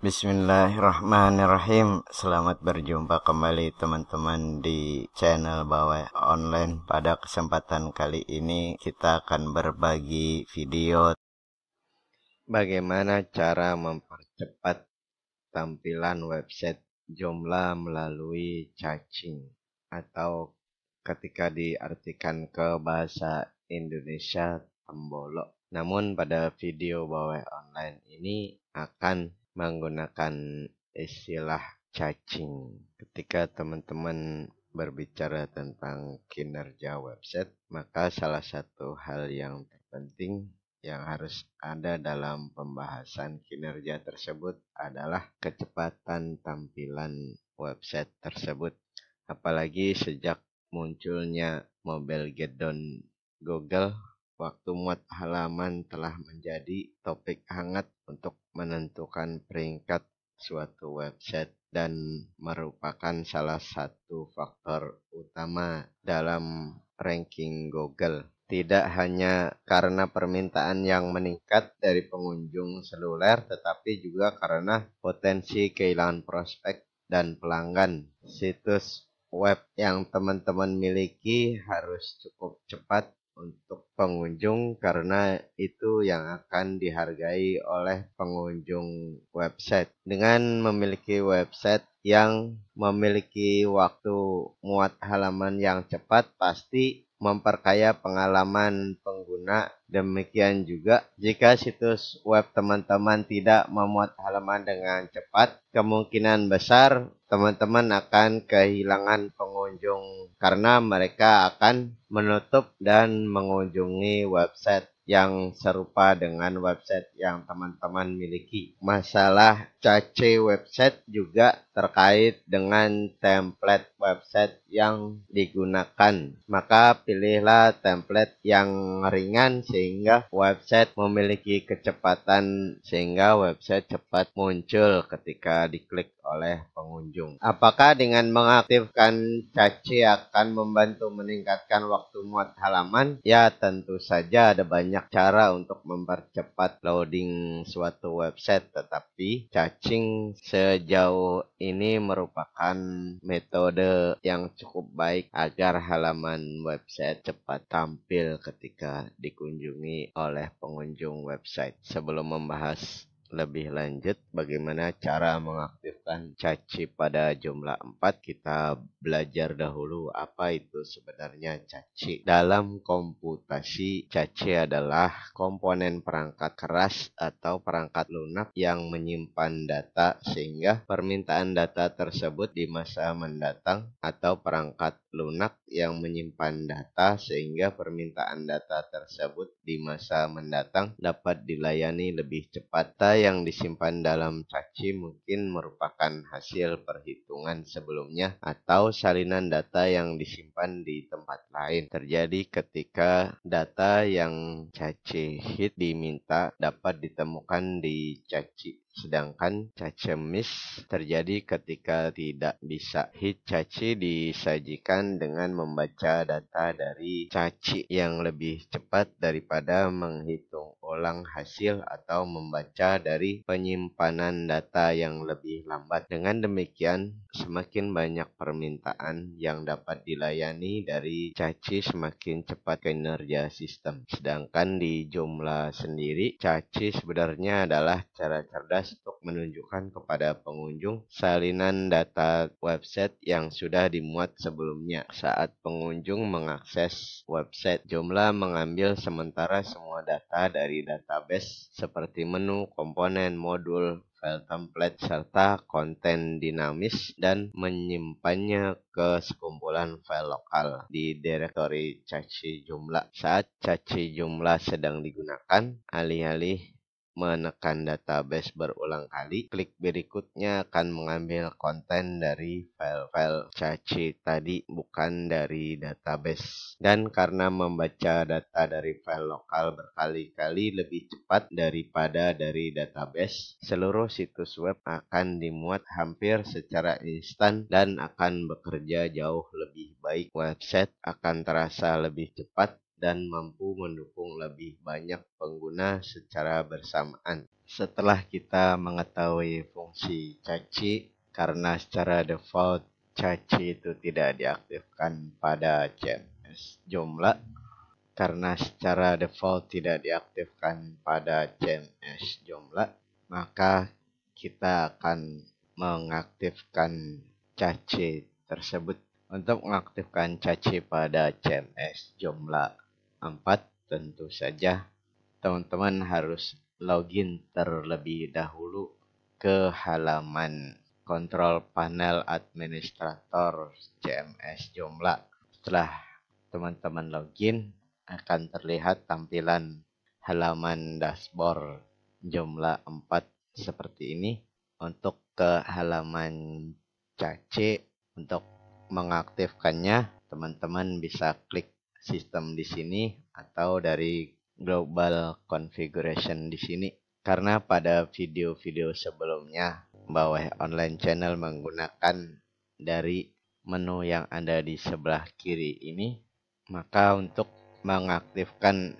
Bismillahirrahmanirrahim Selamat berjumpa kembali teman-teman di channel bawah online Pada kesempatan kali ini kita akan berbagi video Bagaimana cara mempercepat tampilan website jumlah melalui cacing Atau ketika diartikan ke bahasa Indonesia tembolok namun pada video bawah online ini akan menggunakan istilah cacing. Ketika teman-teman berbicara tentang kinerja website, maka salah satu hal yang terpenting yang harus ada dalam pembahasan kinerja tersebut adalah kecepatan tampilan website tersebut. Apalagi sejak munculnya mobile down Google waktu muat halaman telah menjadi topik hangat untuk menentukan peringkat suatu website dan merupakan salah satu faktor utama dalam ranking Google. Tidak hanya karena permintaan yang meningkat dari pengunjung seluler, tetapi juga karena potensi kehilangan prospek dan pelanggan. Situs web yang teman-teman miliki harus cukup cepat untuk pengunjung karena itu yang akan dihargai oleh pengunjung website. Dengan memiliki website yang memiliki waktu muat halaman yang cepat pasti memperkaya pengalaman pengguna. Demikian juga, jika situs web teman-teman tidak memuat halaman dengan cepat, kemungkinan besar teman-teman akan kehilangan pengunjung karena mereka akan menutup dan mengunjungi website yang serupa dengan website yang teman-teman miliki. Masalah cache website juga terkait dengan template website yang digunakan. Maka pilihlah template yang ringan sehingga website memiliki kecepatan sehingga website cepat muncul ketika diklik oleh pengunjung. Apakah dengan mengaktifkan caci akan membantu meningkatkan waktu muat halaman? Ya, tentu saja ada banyak cara untuk mempercepat loading suatu website, tetapi cacing sejauh ini ini merupakan metode yang cukup baik agar halaman website cepat tampil ketika dikunjungi oleh pengunjung website. Sebelum membahas lebih lanjut bagaimana cara mengaktifkan caci pada jumlah 4 kita belajar dahulu apa itu sebenarnya caci dalam komputasi caci adalah komponen perangkat keras atau perangkat lunak yang menyimpan data sehingga permintaan data tersebut di masa mendatang atau perangkat lunak yang menyimpan data sehingga permintaan data tersebut di masa mendatang dapat dilayani lebih cepat yang disimpan dalam caci mungkin merupakan hasil perhitungan sebelumnya atau salinan data yang disimpan di tempat lain. Terjadi ketika data yang caci hit diminta dapat ditemukan di caci Sedangkan cacemis terjadi ketika tidak bisa. hit caci disajikan dengan membaca data dari caci yang lebih cepat daripada menghitung ulang hasil atau membaca dari penyimpanan data yang lebih lambat. Dengan demikian, semakin banyak permintaan yang dapat dilayani dari caci semakin cepat kinerja sistem. Sedangkan di jumlah sendiri, caci sebenarnya adalah cara cerdas untuk menunjukkan kepada pengunjung salinan data website yang sudah dimuat sebelumnya saat pengunjung mengakses website. Joomla mengambil sementara semua data dari database seperti menu, komponen, modul, file template serta konten dinamis dan menyimpannya ke sekumpulan file lokal di direktori caci jumlah. Saat caci jumlah sedang digunakan, alih-alih menekan database berulang kali, klik berikutnya akan mengambil konten dari file-file caci tadi, bukan dari database. Dan karena membaca data dari file lokal berkali-kali lebih cepat daripada dari database, seluruh situs web akan dimuat hampir secara instan dan akan bekerja jauh lebih baik. Website akan terasa lebih cepat dan mampu mendukung lebih banyak pengguna secara bersamaan. Setelah kita mengetahui fungsi caci, karena secara default caci itu tidak diaktifkan pada CMS jumlah, karena secara default tidak diaktifkan pada CMS jumlah, maka kita akan mengaktifkan caci tersebut untuk mengaktifkan caci pada CMS jumlah 4 tentu saja teman-teman harus login terlebih dahulu ke halaman kontrol panel administrator CMS Joomla. Setelah teman-teman login akan terlihat tampilan halaman dashboard Joomla 4 seperti ini. Untuk ke halaman CAC untuk mengaktifkannya, teman-teman bisa klik sistem di sini atau dari global configuration di sini karena pada video-video sebelumnya bahwa online channel menggunakan dari menu yang ada di sebelah kiri ini maka untuk mengaktifkan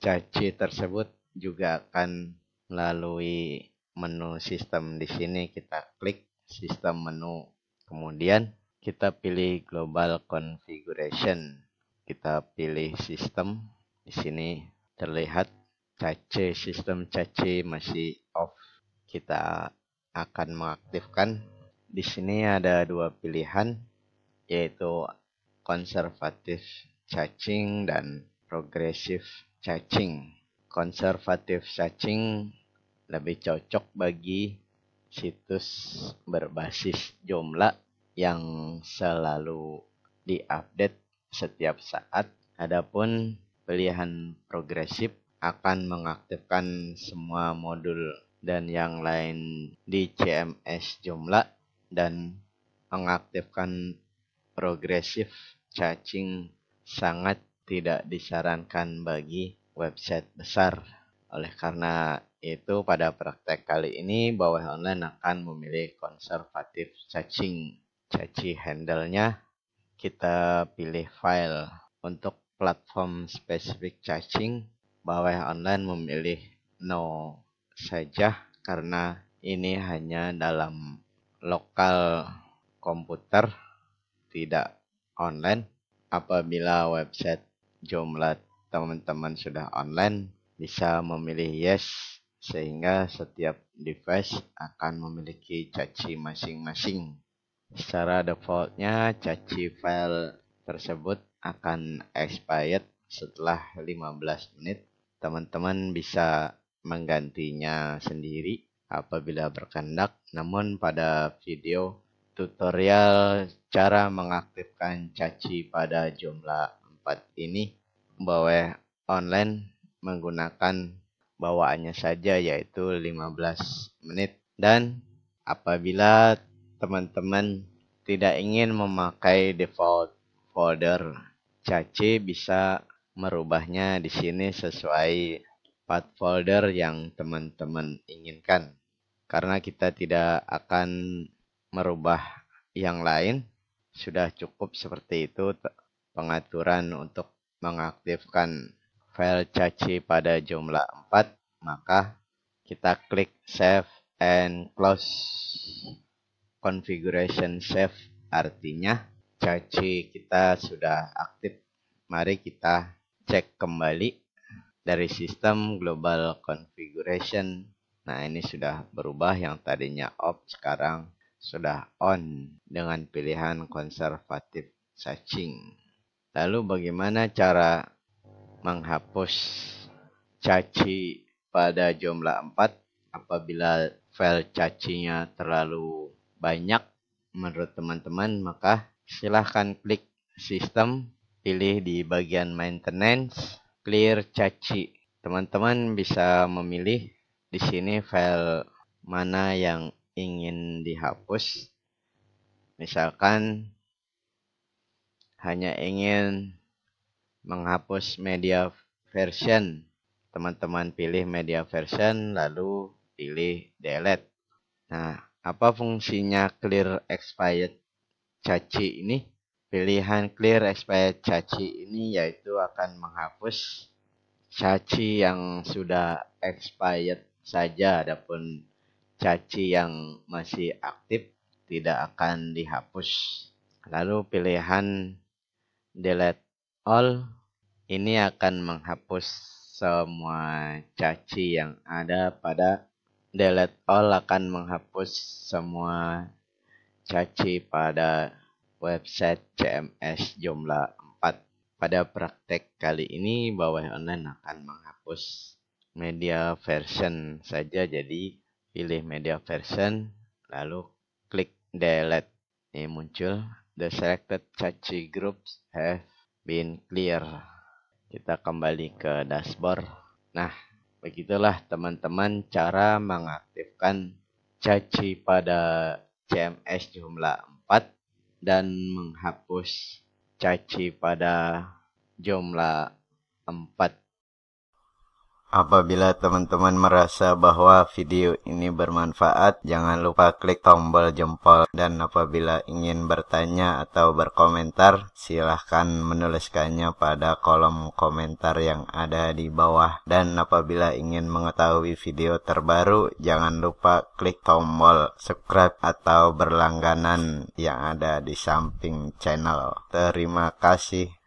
caci tersebut juga akan melalui menu sistem di sini kita klik sistem menu kemudian kita pilih global configuration kita pilih sistem di sini terlihat cache sistem cache masih off kita akan mengaktifkan di sini ada dua pilihan yaitu konservatif cacing dan progresif cacing konservatif cacing lebih cocok bagi situs berbasis jumlah yang selalu diupdate setiap saat. Adapun pilihan progresif akan mengaktifkan semua modul dan yang lain di CMS jumlah dan mengaktifkan progresif cacing sangat tidak disarankan bagi website besar. Oleh karena itu pada praktek kali ini bawah online akan memilih konservatif cacing. Caci handle-nya kita pilih file untuk platform specific charging bahwa online memilih no saja karena ini hanya dalam lokal komputer tidak online apabila website jumlah teman-teman sudah online bisa memilih yes sehingga setiap device akan memiliki caci masing-masing Secara defaultnya caci file tersebut akan expired setelah 15 menit. Teman-teman bisa menggantinya sendiri apabila berkendak Namun pada video tutorial cara mengaktifkan caci pada jumlah 4 ini bawah online menggunakan bawaannya saja yaitu 15 menit dan apabila teman-teman tidak ingin memakai default folder, Caci bisa merubahnya di sini sesuai path folder yang teman-teman inginkan. Karena kita tidak akan merubah yang lain, sudah cukup seperti itu pengaturan untuk mengaktifkan file caci pada jumlah 4, maka kita klik save and close configuration save artinya caci kita sudah aktif mari kita cek kembali dari sistem global configuration nah ini sudah berubah yang tadinya off sekarang sudah on dengan pilihan konservatif searching lalu bagaimana cara menghapus caci pada jumlah 4 apabila file cacinya terlalu banyak menurut teman-teman, maka silahkan klik sistem, pilih di bagian maintenance, clear caci. Teman-teman bisa memilih di sini file mana yang ingin dihapus. Misalkan hanya ingin menghapus media version. Teman-teman pilih media version lalu pilih delete. Nah, apa fungsinya clear expired caci ini pilihan clear expired caci ini yaitu akan menghapus caci yang sudah expired saja adapun caci yang masih aktif tidak akan dihapus lalu pilihan delete all ini akan menghapus semua caci yang ada pada delete all akan menghapus semua caci pada website CMS jumlah 4. Pada praktek kali ini, Bawah Online akan menghapus media version saja. Jadi, pilih media version, lalu klik delete. Ini muncul, the selected caci groups have been clear. Kita kembali ke dashboard. Nah, Begitulah teman-teman cara mengaktifkan caci pada CMS jumlah 4 dan menghapus caci pada jumlah 4. Apabila teman-teman merasa bahwa video ini bermanfaat, jangan lupa klik tombol jempol dan apabila ingin bertanya atau berkomentar, silahkan menuliskannya pada kolom komentar yang ada di bawah. Dan apabila ingin mengetahui video terbaru, jangan lupa klik tombol subscribe atau berlangganan yang ada di samping channel. Terima kasih.